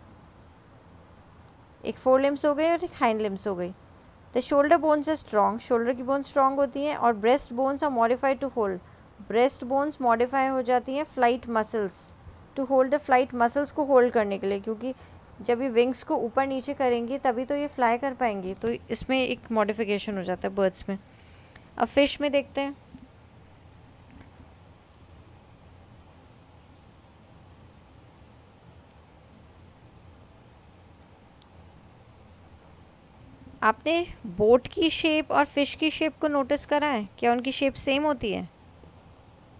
एक फोर लिम्स हो गई और एक हाइंड लिम्स हो गई the shoulder bones are strong shoulder की बोन्स स्ट्रॉन्ग होती हैं और breast bones are modified to hold breast bones modify हो जाती हैं flight muscles to hold the flight muscles को होल्ड करने के लिए क्योंकि जब ये विंग्स को ऊपर नीचे करेंगी तभी तो ये फ्लाई कर पाएंगी तो इसमें एक मॉडिफिकेशन हो जाता है बर्ड्स में अब फिश में देखते हैं आपने बोट की शेप और फ़िश की शेप को नोटिस करा है क्या उनकी शेप सेम होती है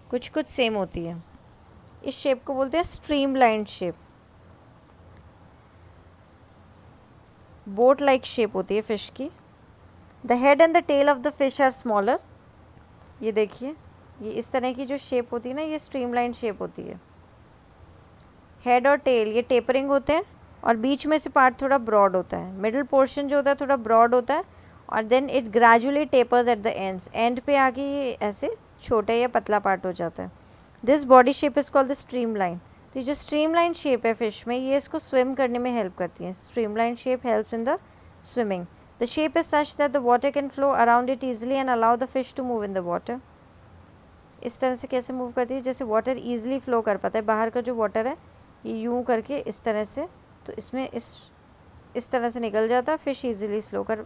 कुछ कुछ सेम होती है इस शेप को बोलते हैं streamline shape boat like shape होती है फ़िश की the head and the tail of the fish are smaller ये देखिए ये इस तरह की जो शेप होती है ना ये स्ट्रीम लाइन शेप होती है हेड और टेल ये टेपरिंग होते हैं और बीच में से पार्ट थोड़ा ब्रॉड होता है मिडल पोर्शन जो होता है थोड़ा ब्रॉड होता है और then it gradually tapers at the ends end पे आके ये ऐसे छोटा या पतला पार्ट हो जाता है this body shape is called the streamline तो जो स्ट्रीम लाइन शेप है फिश में ये इसको स्विम करने में हेल्प करती है streamline shape helps in the swimming the shape is such that the water can flow around it easily and allow the fish to move in the water इस तरह से कैसे मूव करती है जैसे वाटर ईजिली फ्लो कर पाता है बाहर का जो वाटर है ये यूँ करके इस तरह से तो इसमें इस इस तरह से निकल जाता फिश इजीली स्लो कर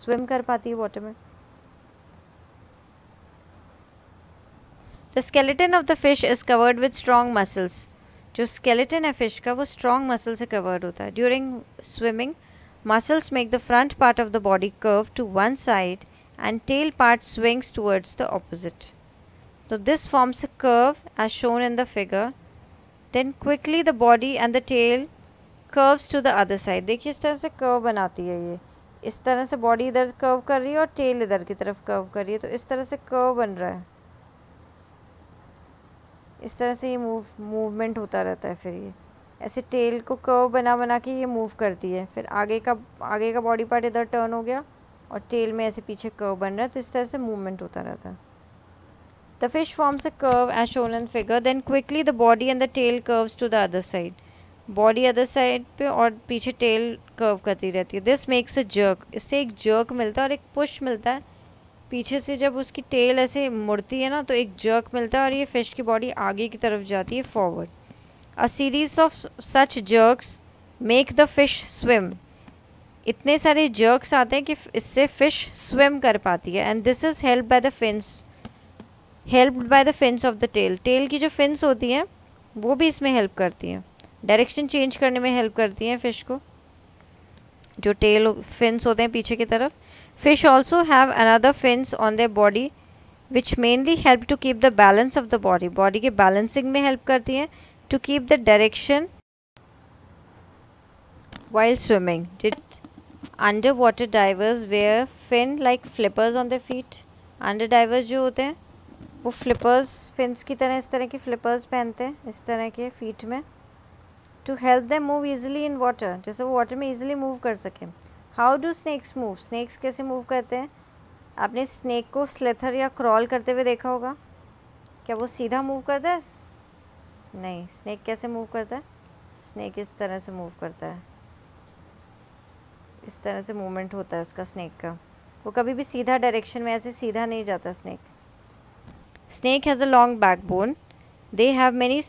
स्विम कर पाती है वाटर में the skeleton of the fish is covered with strong muscles जो स्केलेटन है फिश का वो स्ट्रॉन्ग मसल से कवर्ड होता है during swimming muscles make the front part of the body curve to one side and tail part swings towards the opposite तो this forms a curve as shown in the figure then quickly the body and the tail curves to the other side देखिए इस तरह से curve बनाती है ये इस तरह से बॉडी इधर कर्व कर रही है और टेल इधर की तरफ कर्व कर रही है तो इस तरह से कर्व बन रहा है इस तरह से ये मूव मूवमेंट होता रहता है फिर ये ऐसे टेल को कर्व बना बना के ये मूव करती है फिर आगे का आगे का बॉडी पार्ट इधर टर्न हो गया और टेल में ऐसे पीछे कर्व बन रहा है तो इस तरह से मूवमेंट होता रहता है the fish forms a curve as shown and figure then quickly the body and the tail curves to the other side body other side पे और पीछे टेल कर्व करती रहती है दिस मेक्स अ जर्क इससे एक जर्क मिलता है और एक पुश मिलता है पीछे से जब उसकी टेल ऐसे मुड़ती है ना तो एक जर्क मिलता है और ये फ़िश की बॉडी आगे की तरफ जाती है forward a series of such jerks make the fish swim इतने सारे जर्क्स आते हैं कि इससे फ़िश स्विम कर पाती है and this is help by the fins help by the fins of the tail tail की जो फिंस होती हैं वो भी इसमें हेल्प करती हैं डायरेक्शन चेंज करने में हेल्प करती हैं फ़िश को जो टेल फिन्स होते हैं पीछे की तरफ fish also have another fins on the body which mainly help to keep the balance of the body body के बैलेंसिंग में हेल्प करती हैं to keep the direction while swimming under water divers wear fin like flippers on the feet under divers जो होते हैं वो flippers fins की तरह इस तरह के फ्लिपर्स पहनते हैं इस तरह के फीट में to help them move easily in water जैसे वो वाटर में ईजिली मूव कर सकें how do snakes move snakes कैसे मूव करते हैं आपने स्नैक को स्लेथर या क्रॉल करते हुए देखा होगा क्या वो सीधा मूव करता है नहीं स्नैक कैसे मूव करता है स्नैक इस तरह से मूव करता है इस तरह से मूवमेंट होता है उसका स्नैक का वो कभी भी सीधा डायरेक्शन में ऐसे सीधा नहीं जाता snake snake has a long backbone they have many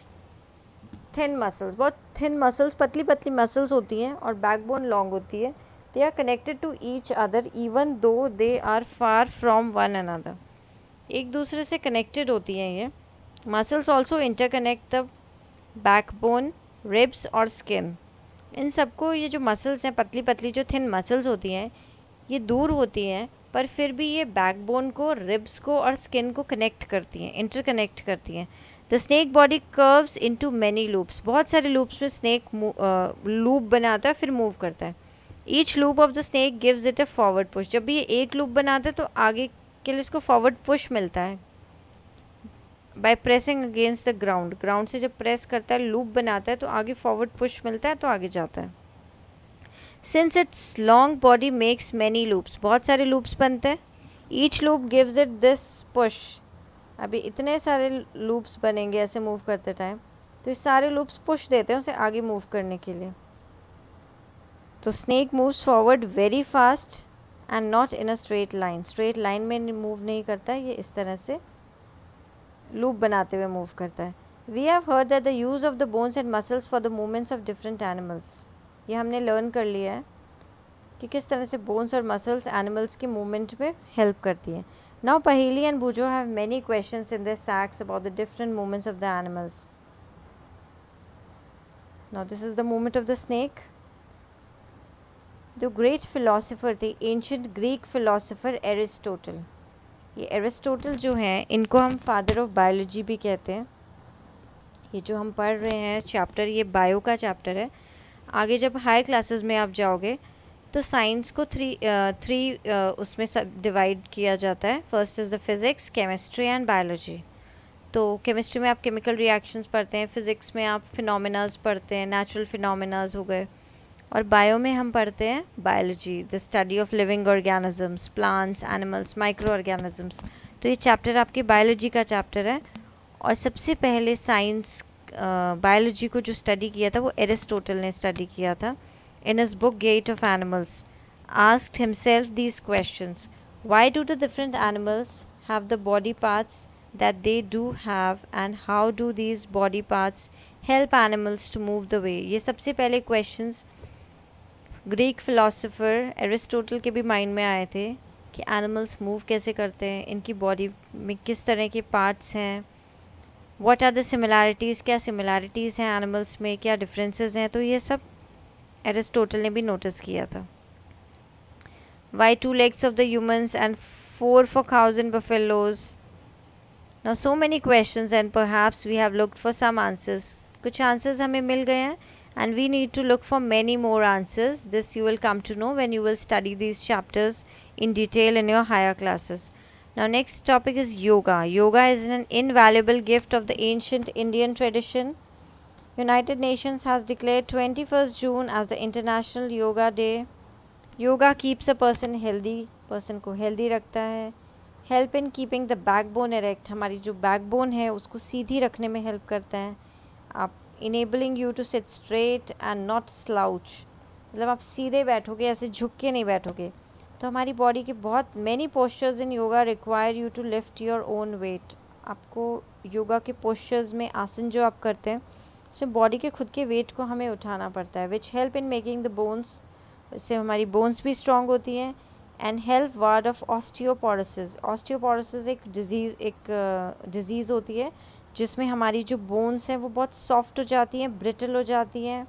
thin muscles बहुत थिन मसल्स पतली पतली मसल्स होती हैं और बैकबोन लॉन्ग होती है they are connected to each other even though they are far from one another एक दूसरे से कनेक्टेड होती हैं ये muscles also interconnect the backbone ribs और स्किन इन सबको ये जो मसल्स हैं पतली पतली जो थिन मसल्स होती हैं ये दूर होती हैं पर फिर भी ये बैकबोन को रिब्स को और स्किन को कनेक्ट करती हैं इंटरकनेक्ट करती हैं the snake body curves to many loops बहुत सारे लूप्स में स्नैक लूप बनाता है फिर मूव करता है each loop of the snake gives it a forward push जब भी ये एक लूप बनाता है तो आगे के लिए इसको फॉरवर्ड पुश मिलता है by pressing against the ground ground से जब प्रेस करता है लूप बनाता है तो आगे फॉरवर्ड पुश मिलता है तो आगे जाता है since its long body makes many loops बहुत सारे लूप्स बनते हैं each loop gives it this push अभी इतने सारे लूप्स बनेंगे ऐसे मूव करते टाइम तो ये सारे लूप्स पुश देते हैं उसे आगे मूव करने के लिए तो snake moves forward very fast and not in a straight line straight line में मूव नहीं करता ये इस तरह से लूप बनाते हुए मूव करता है we have heard that the use of the bones and muscles for the movements of different animals ये हमने लर्न कर लिया है कि किस तरह से बोन्स और मसल्स एनिमल्स की मूवमेंट में हेल्प करती हैं Now Paheli and Bujo have many questions in their sacks about the different movements of the animals. Now this is the movement of the snake. The great philosopher the ancient Greek philosopher Aristotle. ये Aristotle जो हैं इनको हम father of biology भी कहते हैं ये जो हम पढ़ रहे हैं चैप्टर ये बायो का चैप्टर है आगे जब हायर क्लासेस में आप जाओगे तो साइंस को थ्री थ्री उसमें सब डिवाइड किया जाता है first is the physics chemistry and biology तो केमिस्ट्री में आप केमिकल रिएक्शंस पढ़ते हैं फिज़िक्स में आप फिनोमिनाज पढ़ते हैं नेचुरल फिनोमिनाज हो गए और बायो में हम पढ़ते हैं biology the study of living organisms plants animals micro organisms तो ये चैप्टर आपके बायोलॉजी का चैप्टर है और सबसे पहले साइंस बायोलॉजी को जो स्टडी किया था वो एरिस्टोटल ने स्टडी किया था in his book Gate of Animals, asked himself these questions Why do the different animals have the body parts that they do have, and how do these body parts help animals to move the way? ye sabse pehle questions greek philosopher aristotle ke bhi mind mein aaye the ki animals move kaise karte hain inki body mein kis tarah ke parts hain what are the similarities kya similarities hain animals mein kya differences hain to ye sab Aristotle ने भी notice किया था why two legs of the humans and four for cows and buffaloes. Now so many questions and perhaps we have looked for some answers. कुछ answers हमें मिल गए and we need to look for many more answers. This you will come to know when you will study these chapters in detail in your higher classes. Now next topic is yoga. Yoga is an invaluable gift of the ancient Indian tradition. United Nations has declared 21st June as the International Yoga Day. Yoga keeps a person healthy, person को healthy रखता है help in keeping the backbone erect हमारी जो backbone है उसको सीधी रखने में help करता है आप enabling you to sit straight and not slouch मतलब आप सीधे बैठोगे ऐसे झुक के नहीं बैठोगे तो हमारी बॉडी के बहुत many postures in yoga require you to lift your own weight आपको योगा के पोस्चर्स में आसन जो आप करते हैं सो बॉडी के खुद के वेट को हमें उठाना पड़ता है which help in making the bones इससे हमारी बोन्स भी स्ट्रॉन्ग होती हैं and help ward off osteoporosis osteoporosis एक डिजीज़ एक डिजीज़ uh, होती है जिसमें हमारी जो बोन्स हैं वो बहुत सॉफ्ट हो जाती हैं ब्रिटल हो जाती हैं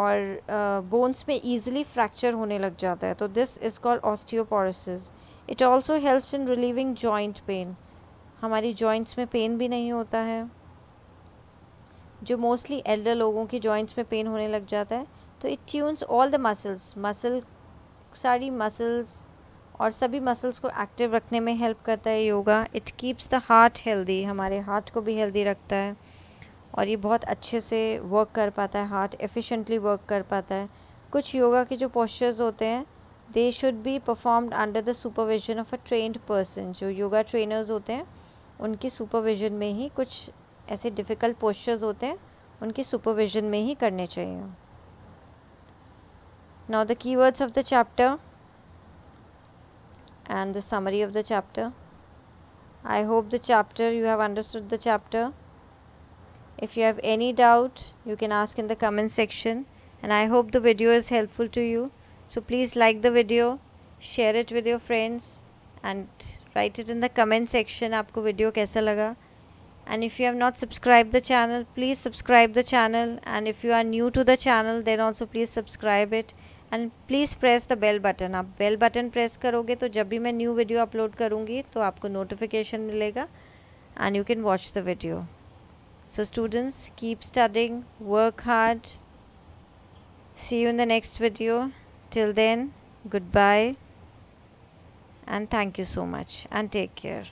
और बोन्स uh, में ईजिली फ्रैक्चर होने लग जाता है तो this is called osteoporosis it also helps in relieving joint pain हमारी जॉइंट्स में पेन भी नहीं होता है जो मोस्टली एल्डर लोगों की जॉइंट्स में पेन होने लग जाता है तो it tunes all the muscles muscle सारी मसल्स और सभी मसल्स को एक्टिव रखने में हेल्प करता है yoga it keeps the heart healthy हमारे हार्ट को भी हेल्दी रखता है और ये बहुत अच्छे से वर्क कर पाता है हार्ट एफिशिएंटली वर्क कर पाता है कुछ योगा के जो पोस्चर्स होते हैं they should be performed under the supervision of a trained person जो योगा ट्रेनर्स होते हैं उनकी सुपरविजन में ही कुछ ऐसे डिफ़िकल्ट पोस्चर्स होते हैं उनकी सुपरविजन में ही करने चाहिए now the keywords of the chapter and the summary of the chapter. I hope the chapter you have understood the chapter. If you have any doubt, you can ask in the comment section. And I hope the video is helpful to you. So please like the video, share it with your friends, and write it in the comment section. आपको video कैसा लगा? and if you have not subscribed the channel please subscribe the channel and if you are new to the channel then also please subscribe it and please press the bell button up bell button press karoge to jab bhi new video upload karungi to aapko notification milega and you can watch the video so students keep studying work hard see you in the next video till then goodbye and thank you so much and take care